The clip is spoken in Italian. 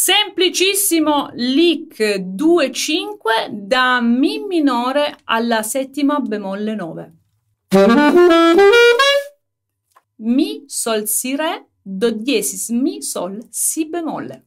Semplicissimo lick 2-5 da Mi minore alla settima bemolle 9. Mi, Sol, Si, Re, Do diesis, Mi, Sol, Si bemolle.